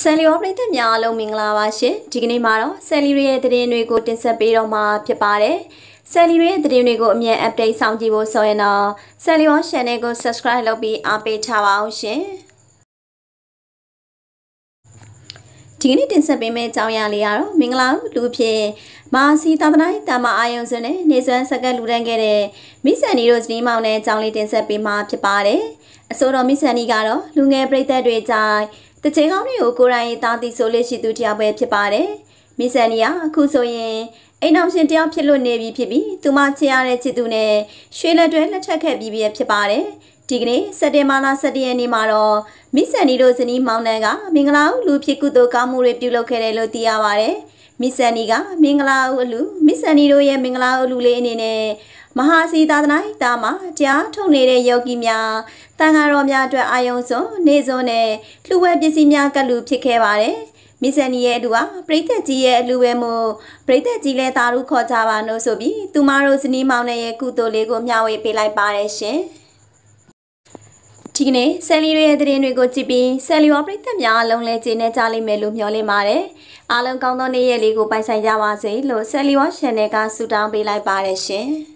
ဆယ်လီရောပရိသတ်များအားလုံးမင်္ဂလာပါရှင်ဒီကနေ့မှာတော့ဆယ်လီရဲ့သတင်းတွေကိုတင်ဆက်ပေးတော့မှာဖြစ်ပါတယ်ဆယ်လီရဲ့သတင်းတွေကိုအမြန် update ဆောင်ကြည့်ဖို့ဆိုရင်တော့ဆယ်လီရော channel ကို subscribe လုပ်ပြီးအားပေးထားပါအောင်ရှင်ဒီကနေ့တင်ဆက်ပေးမယ့်အကြောင်းအရာလေးကတော့မင်္ဂလာလူဖြင့်မာစီသာသနာ့တာမအာယုံစွန်းနဲ့နေစွမ်းစကတ်လူတန်းခဲ့တဲ့မိဆန်နီတို့ဇနီးမောင်နဲ့အကြောင်းလေးတင်ဆက်ပေးမှာဖြစ်ပါတယ်အဆိုတော်မိဆန်နီကတော့လူငယ်ပရိသတ်တွေကြိုင်တချိန်ဟောင်းတွေကိုကိုရိုင်းသားသိဆိုလို့ရှိသူတယောက်ပဲဖြစ်ပါတယ်။မီဆန်နီယာအခုဆိုရင်အိမ်အောင်ရှင်တယောက်ဖြစ်လွတ်နေပြီဖြစ်ပြီး သူမချစ်ရတဲ့ချစ်သူနဲ့ရွှေလက်တွဲလက်ထပ်ခဲ့ပြီးပြည့်ဖြစ်ပါတယ်။ဒီကနေ့စက်တင်ဘာလ17ရက်နေ့မှာတော့မစ်ဆန်နီတို့ဇနီးမောင်နှံကမင်္ဂလာဦးလူဖြစ်ကုသိုလ်ကောင်းမှုတွေပြုလုပ်ခဲ့တယ်လို့သိရပါဗျ။မစ်ဆန်နီကမင်္ဂလာဦးအလူမစ်ဆန်နီတို့ရဲ့မင်္ဂလာဦးလူလေးအနေနဲ့မဟာစီသာသနာ့တာမှာတရားထုတ်နေတဲ့ယောဂီများတန်ဃာတော်များအတွက်အာယုံစွန်နေစွန်နဲ့လှူဝဲပစ္စည်းများကပ်လူဖြစ်ခဲ့ပါတယ်။မစ္စန်နီရဲ့အလူဟာပရိသတ်ကြီးရဲ့အလူပဲမို့ပရိသတ်ကြီးလည်းသာဓုခေါ်ကြပါလို့ဆိုပြီးသူမတို့ဇနီးမောင်နှံရဲ့ကုသိုလ်လေးကိုမျှဝေပေးလိုက်ပါတယ်ရှင်။ဒီကနေ့ဆယ်လီရဲ့သတင်းတွေကိုကြည့်ပြီးဆယ်လီရောပရိသတ်များအလုံးလဲကျေနပ်ကြလိမ့်မယ်လို့မျှော်လင့်ပါတယ်။အားလုံးကောင်းသောနေ့ရက်လေးကိုပိုင်ဆိုင်ကြပါစေလို့ဆယ်လီရော Channel ကဆုတောင်းပေးလိုက်ပါတယ်ရှင်။